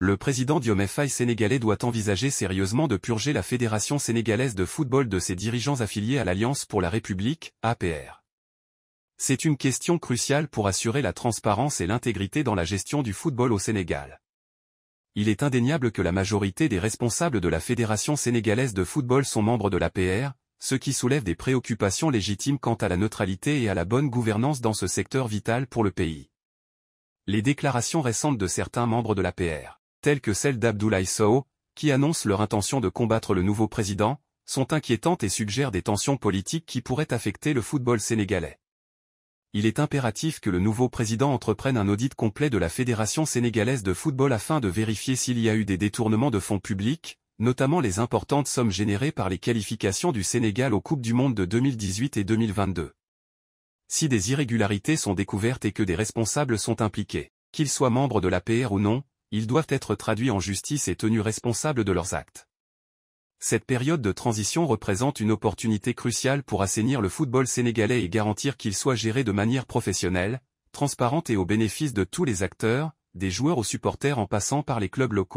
Le président Diomaye Faye sénégalais doit envisager sérieusement de purger la Fédération sénégalaise de football de ses dirigeants affiliés à l'Alliance pour la République, APR. C'est une question cruciale pour assurer la transparence et l'intégrité dans la gestion du football au Sénégal. Il est indéniable que la majorité des responsables de la Fédération sénégalaise de football sont membres de l'APR, ce qui soulève des préoccupations légitimes quant à la neutralité et à la bonne gouvernance dans ce secteur vital pour le pays. Les déclarations récentes de certains membres de l'APR telles que celles d'Abdoulaye Sow, qui annoncent leur intention de combattre le nouveau président, sont inquiétantes et suggèrent des tensions politiques qui pourraient affecter le football sénégalais. Il est impératif que le nouveau président entreprenne un audit complet de la Fédération sénégalaise de football afin de vérifier s'il y a eu des détournements de fonds publics, notamment les importantes sommes générées par les qualifications du Sénégal aux Coupes du Monde de 2018 et 2022. Si des irrégularités sont découvertes et que des responsables sont impliqués, qu'ils soient membres de la l'APR ou non, ils doivent être traduits en justice et tenus responsables de leurs actes. Cette période de transition représente une opportunité cruciale pour assainir le football sénégalais et garantir qu'il soit géré de manière professionnelle, transparente et au bénéfice de tous les acteurs, des joueurs aux supporters en passant par les clubs locaux.